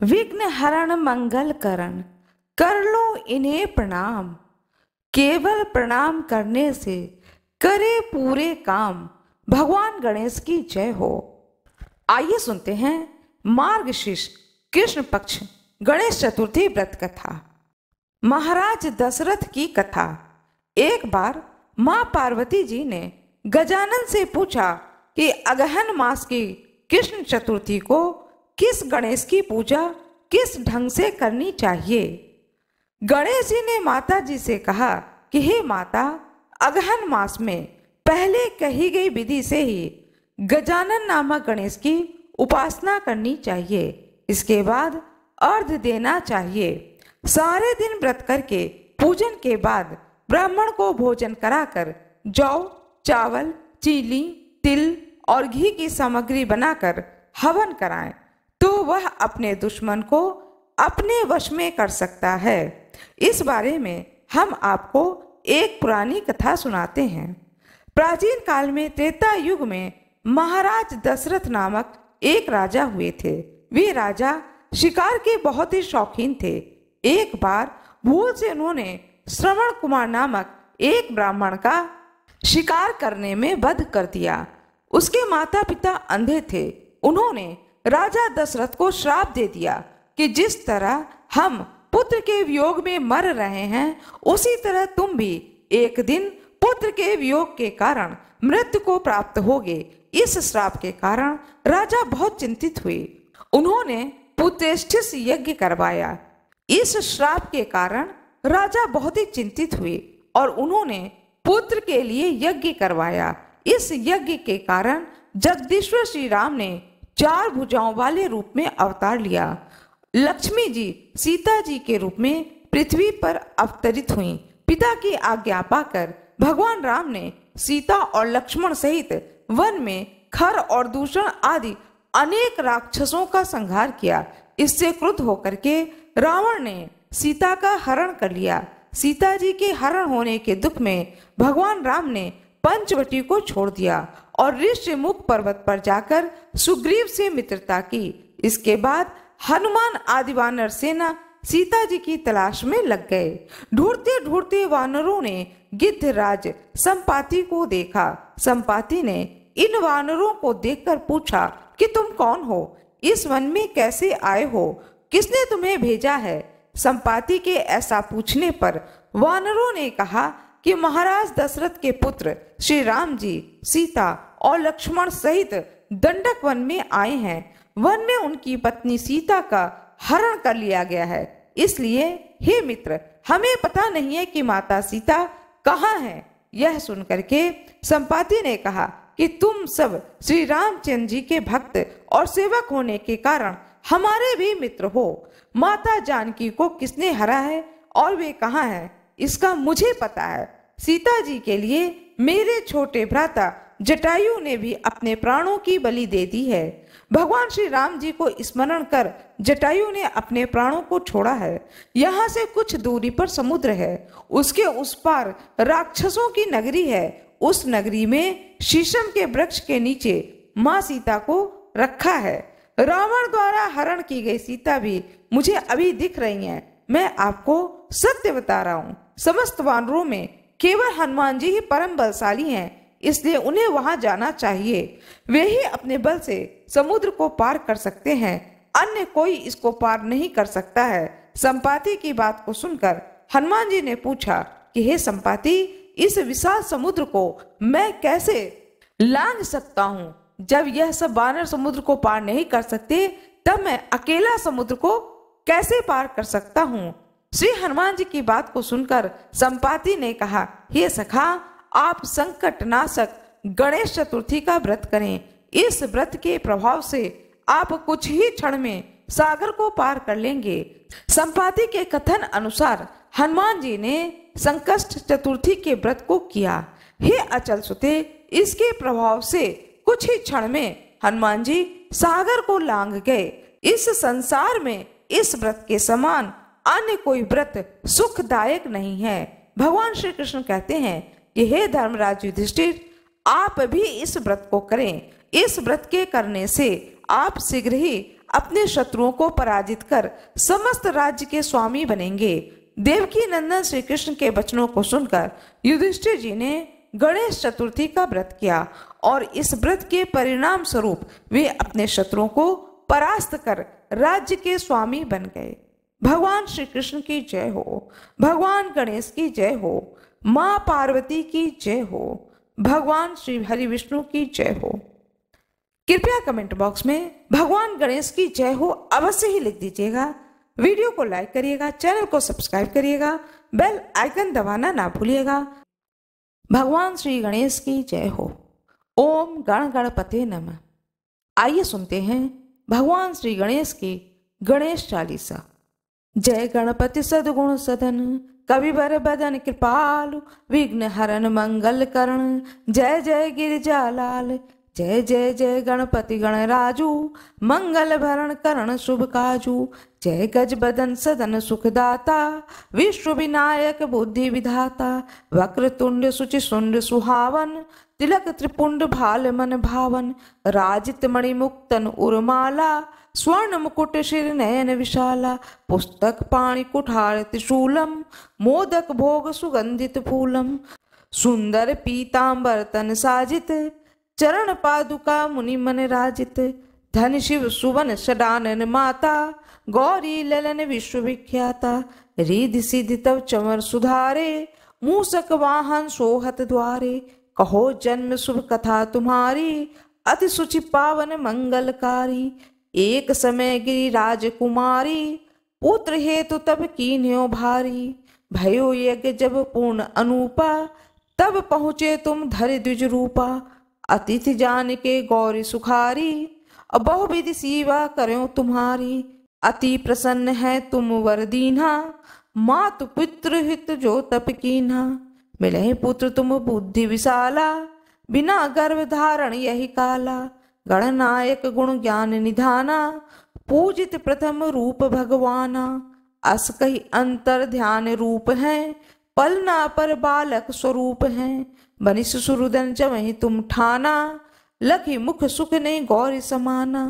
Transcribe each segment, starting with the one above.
विघ्न हरण मंगल करण कर लो इन्हें प्रणाम केवल प्रणाम करने से करे पूरे काम भगवान गणेश की जय हो आइए सुनते हैं मार्गशीर्ष कृष्ण पक्ष गणेश चतुर्थी व्रत कथा महाराज दशरथ की कथा एक बार माँ पार्वती जी ने गजानन से पूछा कि अगहन मास की कृष्ण चतुर्थी को किस गणेश की पूजा किस ढंग से करनी चाहिए गणेश जी ने माता जी से कहा कि हे माता अगहन मास में पहले कही गई विधि से ही गजानन नामक गणेश की उपासना करनी चाहिए इसके बाद अर्ध देना चाहिए सारे दिन व्रत करके पूजन के बाद ब्राह्मण को भोजन कराकर जौ चावल चीली तिल और घी की सामग्री बनाकर हवन कराएं तो वह अपने दुश्मन को अपने वश में कर सकता है इस बारे में हम आपको एक पुरानी कथा सुनाते हैं प्राचीन काल में त्रेता युग में महाराज दशरथ नामक एक राजा हुए थे वे राजा शिकार के बहुत ही शौकीन थे एक बार भूल से उन्होंने श्रवण कुमार नामक एक ब्राह्मण का शिकार करने में बध कर दिया उसके माता पिता अंधे थे उन्होंने राजा दशरथ को श्राप दे दिया कि जिस तरह हम पुत्र के वियोग में मर रहे हैं उसी तरह तुम भी एक दिन पुत्र के वियोग के कारण मृत्यु को प्राप्त होगे इस श्राप के कारण राजा बहुत चिंतित हुए उन्होंने पुत्रेष्ठिस यज्ञ करवाया इस श्राप के कारण राजा बहुत ही चिंतित हुए और उन्होंने पुत्र के लिए यज्ञ करवाया इस यज्ञ के कारण जगदीश्वर श्री राम ने चार भुजाओं वाले रूप में अवतार लिया लक्ष्मी जी सीता जी के रूप में पृथ्वी पर अवतरित हुई पिता की आज्ञा पाकर भगवान राम ने सीता और लक्ष्मण सहित वन में खर और दूषण आदि अनेक राक्षसों का संहार किया इससे क्रुद्ध होकर के रावण ने सीता का हरण कर लिया सीता जी के हरण होने के दुख में भगवान राम ने पंचवटी को छोड़ दिया और ऋषिमुख पर्वत पर जाकर सुग्रीव से मित्रता की इसके बाद हनुमान आदि वानर सेना सीता जी की तलाश में लग गए ढूंढते ढूंढते वानरों ने गिद्ध राज संपाति को देखा संपाति ने इन वानरों को देखकर पूछा कि तुम कौन हो इस वन में कैसे आए हो किसने तुम्हें भेजा है संपाति के ऐसा पूछने पर वानरों ने कहा कि महाराज दशरथ के पुत्र श्री राम जी सीता और लक्ष्मण सहित दंडक वन में आए हैं वन में उनकी पत्नी सीता का हरण कर लिया गया है इसलिए हे मित्र हमें पता नहीं है कि माता सीता कहाँ है यह सुनकर के संपाति ने कहा कि तुम सब श्री रामचंद्र जी के भक्त और सेवक होने के कारण हमारे भी मित्र हो माता जानकी को किसने हरा है और वे कहाँ हैं इसका मुझे पता है सीता जी के लिए मेरे छोटे भ्राता जटायु ने भी अपने प्राणों की बलि दे दी है भगवान श्री राम जी को स्मरण कर जटायु ने अपने प्राणों को छोड़ा है यहाँ से कुछ दूरी पर समुद्र है उसके उस पार राक्षसों की नगरी है उस नगरी में शीशम के वृक्ष के नीचे माँ सीता को रखा है रावण द्वारा हरण की गई सीता भी मुझे अभी दिख रही है मैं आपको सत्य बता रहा हूँ समस्त वानरों में केवल हनुमान जी ही परम बलशाली हैं इसलिए उन्हें वहां जाना चाहिए वे ही अपने बल से समुद्र को पार कर सकते हैं अन्य कोई इसको पार नहीं कर सकता है संपाति की बात को सुनकर हनुमान जी ने पूछा कि हे संपाति इस विशाल समुद्र को मैं कैसे लांग सकता हूँ जब यह सब बानर समुद्र को पार नहीं कर सकते तब मैं अकेला समुद्र को कैसे पार कर सकता हूँ श्री हनुमान जी की बात को सुनकर संपाति ने कहा हे सखा आप संकट नाशक गणेश चतुर्थी का व्रत करें इस व्रत के प्रभाव से आप कुछ ही क्षण में सागर को पार कर लेंगे संपाति के कथन अनुसार हनुमान जी ने संकष्ट चतुर्थी के व्रत को किया हे अचल सुते इसके प्रभाव से कुछ ही क्षण में हनुमान जी सागर को लांग गए इस संसार में इस व्रत के समान अन्य कोई व्रत सुखदायक नहीं है भगवान श्री कृष्ण कहते हैं कि हे धर्मराज युधिष्ठिर आप भी इस व्रत को करें इस व्रत के करने से आप शीघ्र ही अपने शत्रुओं को पराजित कर समस्त राज्य के स्वामी बनेंगे देवकी नंदन श्री कृष्ण के वचनों को सुनकर युधिष्ठिर जी ने गणेश चतुर्थी का व्रत किया और इस व्रत के परिणाम स्वरूप वे अपने शत्रुओं को परास्त कर राज्य के स्वामी बन गए भगवान श्री कृष्ण की जय हो भगवान गणेश की जय हो माँ पार्वती की जय हो भगवान श्री हरि विष्णु की जय हो कृपया कमेंट बॉक्स में भगवान गणेश की जय हो अवश्य ही लिख दीजिएगा वीडियो को लाइक करिएगा चैनल को सब्सक्राइब करिएगा बेल आइकन दबाना ना भूलिएगा भगवान श्री गणेश की जय हो ओम गण गणपते नम आइए सुनते हैं भगवान श्री गणेश की गणेश चालीसा जय गणपति सदगुण सदन कवि भर बदन कृपाल विघ्न हरण मंगल करण जय जय गिरिजा लाल जय जय जय गणपति गणराजू मंगल भरण करण शुभ काजू जय गज बदन सदन सुखदाता विश्व विनायक बुद्धि विधाता वक्र तुंड सुचि सुंड सुहावन तिलक त्रिपुंड भाल मन भावन राजित मणिमुक्तन उर्माला स्वर्ण मुकुट शिर नयन विशाला पुस्तक पाणी कुठार त्रिशूलम मोदक भोग सुगंधित फूलम सुंदर पीतांबर तन साजित चरण पादुका मुनि मन राजित धन शिव सुवन सडानन माता गौरी ललन विश्व विख्याता रिधि सिद्ध तव चमर सुधारे मूसक वाहन सोहत द्वारे कहो जन्म शुभ कथा तुम्हारी अति सुचि पावन मंगलकारी एक समय गिरी राजकुमारी पुत्र हेतु तब तब न्यो भारी भयो यज्ञ जब पूर्ण अनुपा तब पहुँचे तुम धर द्विज रूपा अतिथि जान के गौरी सुखारी बहुविधि सेवा करो तुम्हारी अति प्रसन्न है तुम वरदीना मात हित जो तप कीना मिलहि पुत्र तुम बुद्धि विशाला बिना गर्भ धारण यही काला गणनायक गुण ज्ञान निधाना पूजित प्रथम रूप भगवाना अस कही अंतर ध्यान रूप है पलना पर बालक स्वरूप है बनिस सुरुदन चमहि तुम ठाना लखी मुख सुख ने गौर समाना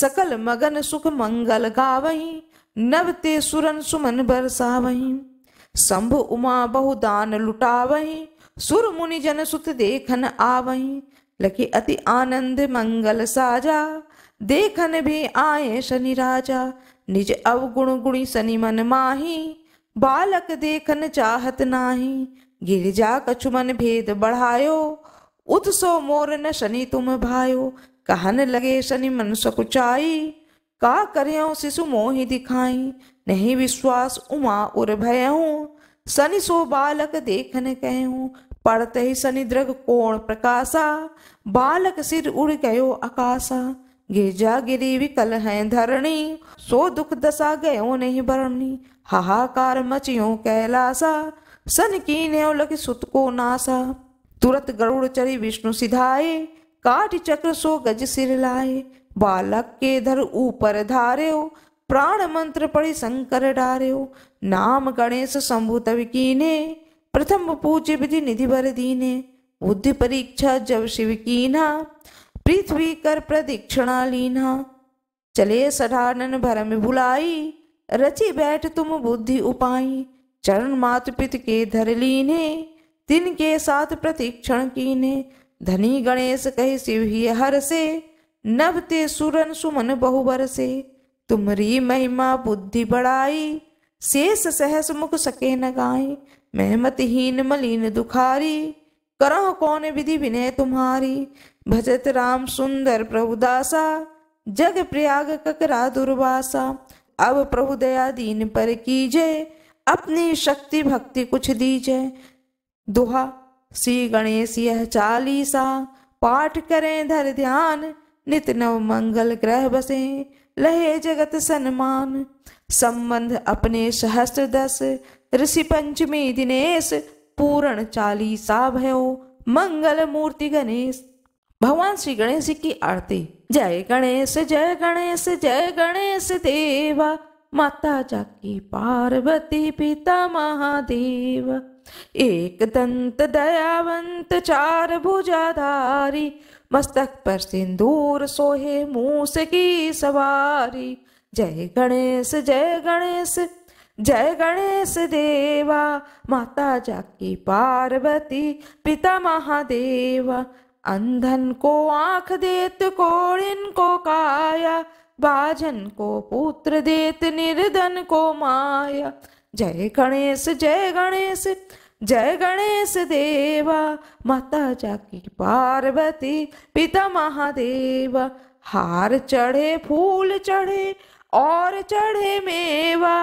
सकल मगन सुख मंगल गावही नवते सुरन सुमन बरसावही शंभ उमा बहुदान लुटावही सुर मुनि जन सुत देखन आवही लखी अति आनंद मंगल साजा देखन भी आए शनि राजा निज अवगुण गुणी शनि मन माही बालक देखन चाहत नाही गिरिजा कछुमन भेद बढ़ायो उत्सो मोर न शनि तुम भायो कहन लगे शनि मन सकुचाई का करियो शिशु मोहि दिखाई नहीं विश्वास उमा उर भय सनि सो बालक देखन कहूँ पढ़ते ही सनि दृग कोण प्रकाशा बालक सिर उड़ गयो आकाशा गिरजा गिरी विकल है धरणी सो दुख दशा गयो नहीं भरणी हाहाकार मचियो कैलासा सन की न्योलक सुत को नासा तुरंत गरुड़ चरी विष्णु सिधाए काट चक्र सो गज सिर लाए बालक के धर ऊपर हो प्राण मंत्र पढ़ी शंकर हो नाम गणेश संभुत विकीने प्रथम पूज्य विधि निधि भर दीने बुद्धि परीक्षा जब शिव कीना पृथ्वी कर प्रदीक्षणा लीना चले सढ़ानन भरम भुलाई रची बैठ तुम बुद्धि उपाई चरण मात पित के धर लीने दिन के साथ प्रतीक्षण कीने धनी गणेश कही शिव ही हर से नभते सुरन सुमन बहुबर से तुम्हारी महिमा बुद्धि बढ़ाई शेष सहस मुख सके न गाए मेहमतहीन मलिन दुखारी करह कौन विधि विनय तुम्हारी भजत राम सुंदर प्रभुदासा जग प्रयाग ककरा दुर्वासा अब प्रभु दया दीन पर कीजे अपनी शक्ति भक्ति कुछ दीजे दुहा श्री गणेश यह चालीसा पाठ करें धर ध्यान नित नव मंगल ग्रह बसे लहे जगत सन्मान संबंध अपने सहस्त्र दस ऋषि पंचमी दिनेश पूर्ण चालीसा भयो मंगल मूर्ति गणेश भगवान श्री गणेश की आरती जय गणेश जय गणेश जय गणेश देवा माता जाकी पार्वती पिता महादेव एक दंत दयावंत चार भुजाधारी मस्तक पर सिंदूर सोहे मूस की सवारी जय गणेश जय गणेश जय गणेश देवा माता जाकी पार्वती पिता महादेवा अंधन को आंख देत को को काया बाजन को पुत्र देत निर्धन को माया जय गणेश जय गणेश जय गणेश देवा माता जाकी पार्वती पिता महादेवा हार चढ़े फूल चढ़े और चढ़े मेवा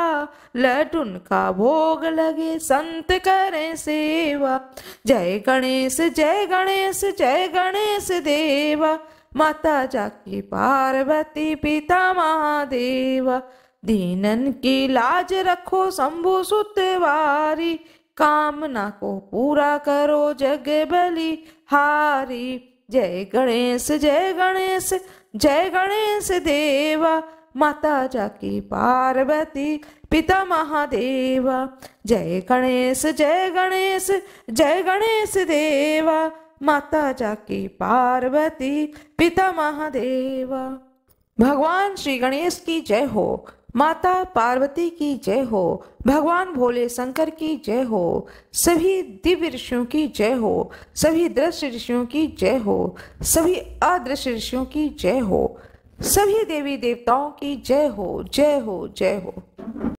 लटुन का भोग लगे संत करें सेवा जय गणेश जय गणेश जय गणेश देवा माता जाकी पार्वती पिता महादेवा दीनन की लाज रखो शंभु सुतवारी कामना को पूरा करो जग बली हारी जय गणेश जय गणेश जय गणेश देवा माता जाकी पार्वती पिता महादेवा जय गणेश जय गणेश जय गणेश देवा माता जाकी पार्वती पिता महादेवा भगवान श्री गणेश की जय हो माता पार्वती की जय हो भगवान भोले शंकर की जय हो सभी दिव्य ऋषियों की जय हो सभी दृश्य ऋषियों की जय हो सभी अदृश्य ऋषियों की जय हो सभी देवी देवताओं की जय हो जय हो जय हो